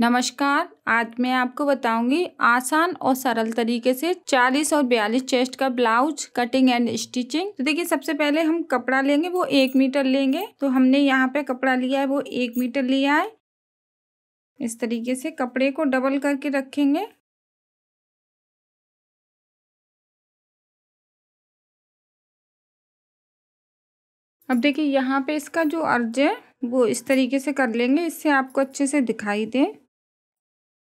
नमस्कार आज मैं आपको बताऊंगी आसान और सरल तरीके से 40 और 42 चेस्ट का ब्लाउज कटिंग एंड स्टिचिंग तो देखिए सबसे पहले हम कपड़ा लेंगे वो एक मीटर लेंगे तो हमने यहाँ पे कपड़ा लिया है वो एक मीटर लिया है इस तरीके से कपड़े को डबल करके रखेंगे अब देखिए यहाँ पे इसका जो अर्ज है वो इस तरीके से कर लेंगे इससे आपको अच्छे से दिखाई दे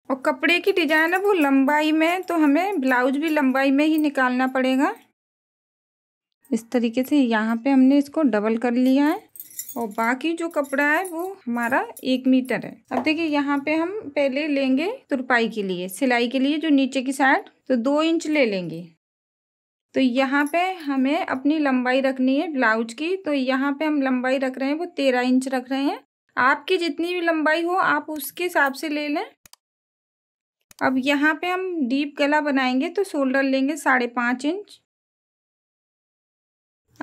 और कपड़े की डिजाइन है वो लंबाई में तो हमें ब्लाउज भी लंबाई में ही निकालना पड़ेगा इस तरीके से यहाँ पे हमने इसको डबल कर लिया है और बाकी जो कपड़ा है वो हमारा एक मीटर है अब देखिए यहाँ पे हम पहले लेंगे तुरपाई के लिए सिलाई के लिए जो नीचे की साइड तो दो इंच ले लेंगे तो यहाँ पे हमें अपनी लंबाई रखनी है ब्लाउज की तो यहाँ पे हम लंबाई रख रहे हैं वो तेरह इंच रख रहे हैं आपकी जितनी भी लंबाई हो आप उसके हिसाब से ले लें अब यहाँ पे हम डीप गला बनाएंगे तो शोल्डर लेंगे साढ़े पाँच इंच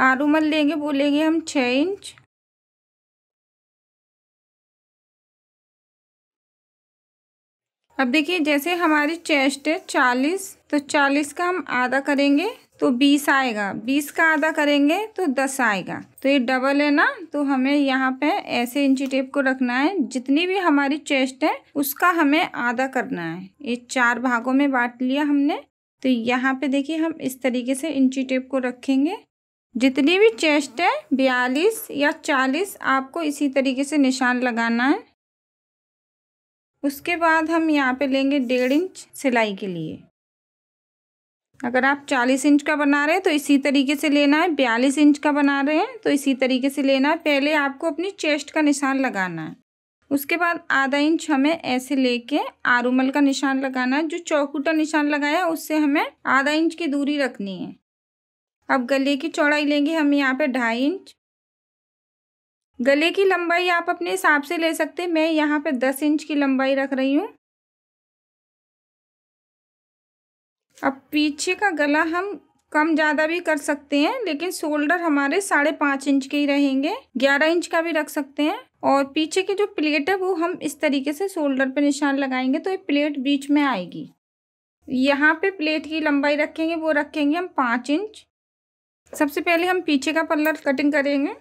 आरूमल लेंगे वो लेंगे हम छः इंच अब देखिए जैसे हमारी चेस्ट है चालीस तो चालीस का हम आधा करेंगे तो बीस आएगा बीस का आधा करेंगे तो दस आएगा तो ये डबल है ना तो हमें यहाँ पे ऐसे इंची टेप को रखना है जितनी भी हमारी चेस्ट है उसका हमें आधा करना है ये चार भागों में बांट लिया हमने तो यहाँ पे देखिए हम इस तरीके से इंची टेप को रखेंगे जितनी भी चेस्ट है बयालीस या चालीस आपको इसी तरीके से निशान लगाना है उसके बाद हम यहाँ पे लेंगे डेढ़ इंच सिलाई के लिए अगर आप चालीस इंच का बना रहे हैं तो इसी तरीके से लेना है बयालीस इंच का बना रहे हैं तो इसी तरीके से लेना है पहले आपको अपनी चेस्ट का निशान लगाना है उसके बाद आधा इंच हमें ऐसे लेके आरूमल का निशान लगाना है जो चौकूटा निशान लगाया उससे हमें आधा इंच की दूरी रखनी है अब गले की चौड़ाई लेंगे हम यहाँ पर ढाई इंच गले की लंबाई आप अपने हिसाब से ले सकते हैं मैं यहाँ पे दस इंच की लंबाई रख रही हूँ अब पीछे का गला हम कम ज़्यादा भी कर सकते हैं लेकिन शोल्डर हमारे साढ़े पाँच इंच के ही रहेंगे ग्यारह इंच का भी रख सकते हैं और पीछे की जो प्लेट है वो हम इस तरीके से शोल्डर पर निशान लगाएंगे तो ये प्लेट बीच में आएगी यहाँ पे प्लेट की लंबाई रखेंगे वो रखेंगे हम पाँच इंच सबसे पहले हम पीछे का पल्लर कटिंग करेंगे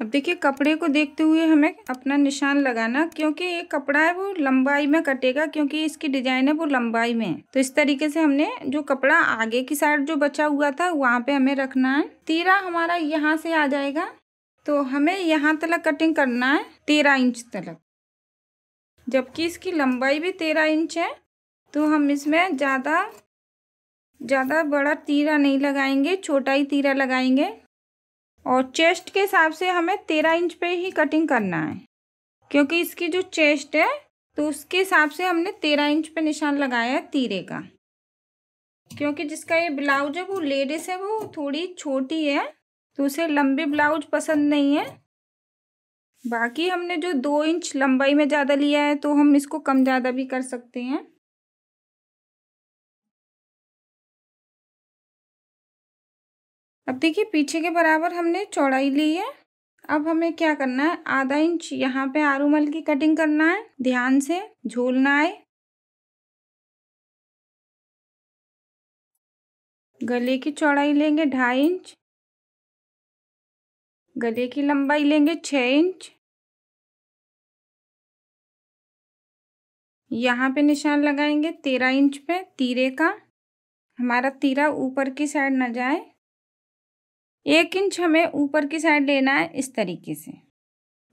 अब देखिए कपड़े को देखते हुए हमें अपना निशान लगाना क्योंकि ये कपड़ा है वो लंबाई में कटेगा क्योंकि इसकी डिजाइन है वो लंबाई में तो इस तरीके से हमने जो कपड़ा आगे की साइड जो बचा हुआ था वहाँ पे हमें रखना है तीरा हमारा यहाँ से आ जाएगा तो हमें यहाँ तलक कटिंग करना है तेरह इंच तलक जबकि इसकी लंबाई भी तेरह इंच है तो हम इसमें ज़्यादा ज़्यादा बड़ा तीरा नहीं लगाएंगे छोटा ही तीरा लगाएंगे और चेस्ट के हिसाब से हमें तेरह इंच पे ही कटिंग करना है क्योंकि इसकी जो चेस्ट है तो उसके हिसाब से हमने तेरह इंच पे निशान लगाया है तीरे का क्योंकि जिसका ये ब्लाउज है वो लेडीज है वो थोड़ी छोटी है तो उसे लंबी ब्लाउज पसंद नहीं है बाकी हमने जो दो इंच लंबाई में ज़्यादा लिया है तो हम इसको कम ज़्यादा भी कर सकते हैं अब देखिए पीछे के बराबर हमने चौड़ाई ली है अब हमें क्या करना है आधा इंच यहाँ पे आरूमल की कटिंग करना है ध्यान से झोलना है गले की चौड़ाई लेंगे ढाई इंच गले की लंबाई लेंगे छः इंच यहाँ पे निशान लगाएंगे तेरह इंच पे तीरे का हमारा तीरा ऊपर की साइड ना जाए एक इंच हमें ऊपर की साइड लेना है इस तरीके से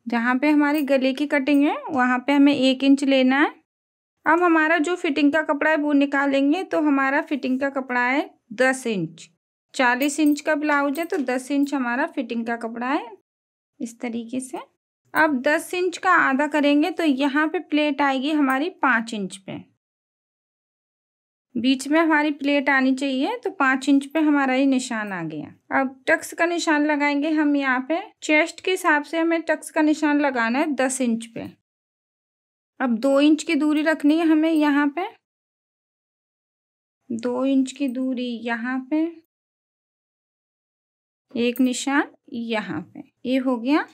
जहाँ पे हमारी गले की कटिंग है वहाँ पे हमें एक इंच लेना है अब हमारा जो फिटिंग का कपड़ा है वो निकालेंगे तो हमारा फिटिंग का कपड़ा है दस इंच चालीस इंच का ब्लाउज है तो दस इंच हमारा फिटिंग का कपड़ा है इस तरीके से अब दस इंच का आधा करेंगे तो यहाँ पे प्लेट आएगी हमारी पाँच इंच पे बीच में हमारी प्लेट आनी चाहिए तो पाँच इंच पे हमारा ये निशान आ गया अब टक्स का निशान लगाएंगे हम यहाँ पे चेस्ट के हिसाब से हमें टक्स का निशान लगाना है दस इंच पे अब दो इंच की दूरी रखनी है हमें यहाँ पे दो इंच की दूरी यहाँ पे एक निशान यहाँ पे ये यह हो गया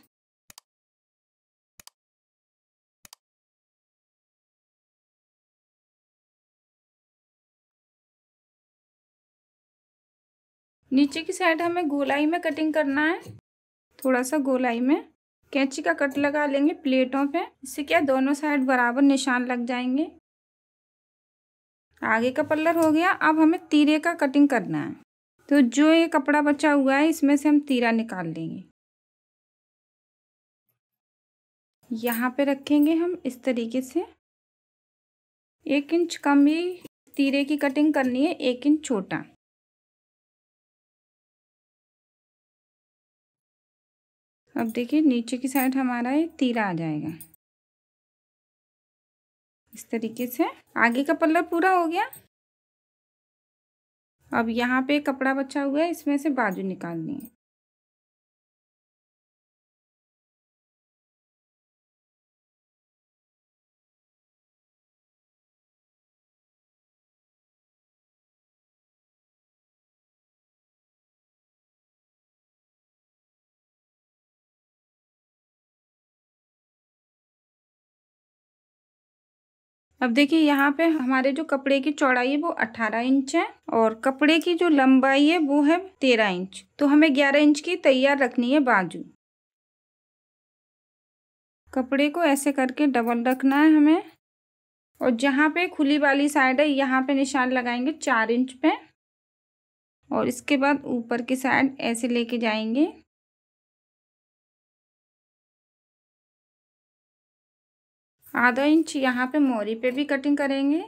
नीचे की साइड हमें गोलाई में कटिंग करना है थोड़ा सा गोलाई में कैंची का कट लगा लेंगे प्लेटों पे इससे क्या दोनों साइड बराबर निशान लग जाएंगे आगे का पल्लर हो गया अब हमें तीरे का कटिंग करना है तो जो ये कपड़ा बचा हुआ है इसमें से हम तीरा निकाल लेंगे यहाँ पे रखेंगे हम इस तरीके से एक इंच कम ही तीरे की कटिंग करनी है एक इंच छोटा अब देखिए नीचे की साइड हमारा ये तीरा आ जाएगा इस तरीके से आगे का पल्ला पूरा हो गया अब यहाँ पे कपड़ा बचा हुआ है इसमें से बाजू निकालनी है अब देखिए यहाँ पे हमारे जो कपड़े की चौड़ाई है वो 18 इंच है और कपड़े की जो लंबाई है वो है 13 इंच तो हमें 11 इंच की तैयार रखनी है बाजू कपड़े को ऐसे करके डबल रखना है हमें और जहाँ पे खुली वाली साइड है यहाँ पे निशान लगाएंगे चार इंच पे और इसके बाद ऊपर की साइड ऐसे लेके जाएंगे आधा इंच यहाँ पे मोरी पे भी कटिंग करेंगे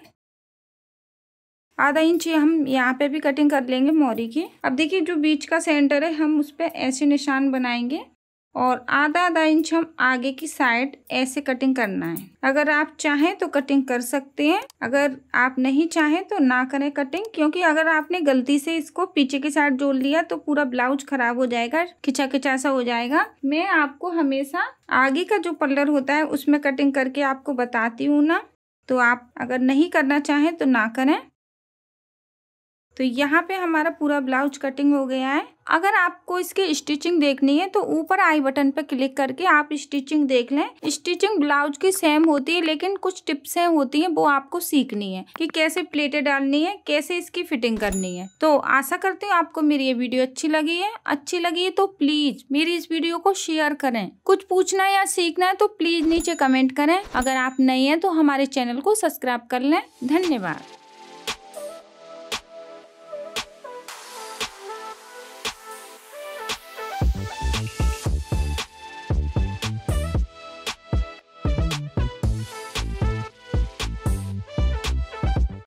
आधा इंच हम यहाँ पे भी कटिंग कर लेंगे मोरी की अब देखिए जो बीच का सेंटर है हम उस पर ऐसे निशान बनाएंगे और आधा आधा इंच हम आगे की साइड ऐसे कटिंग करना है अगर आप चाहें तो कटिंग कर सकते हैं अगर आप नहीं चाहें तो ना करें कटिंग क्योंकि अगर आपने गलती से इसको पीछे की साइड जोड़ लिया तो पूरा ब्लाउज खराब हो जाएगा खिंचा खिंचा सा हो जाएगा मैं आपको हमेशा आगे का जो पल्लर होता है उसमें कटिंग करके आपको बताती हूँ ना तो आप अगर नहीं करना चाहें तो ना करें तो यहाँ पे हमारा पूरा ब्लाउज कटिंग हो गया है अगर आपको इसकी स्टिचिंग देखनी है तो ऊपर आई बटन पर क्लिक करके आप स्टिचिंग देख लें स्टिचिंग ब्लाउज की सेम होती है लेकिन कुछ टिप्स हैं होती हैं वो आपको सीखनी है कि कैसे प्लेटें डालनी है कैसे इसकी फिटिंग करनी है तो आशा करती हूँ आपको मेरी ये वीडियो अच्छी लगी है अच्छी लगी है तो प्लीज मेरी इस वीडियो को शेयर करें कुछ पूछना या सीखना है तो प्लीज नीचे कमेंट करें अगर आप नहीं है तो हमारे चैनल को सब्सक्राइब कर लें धन्यवाद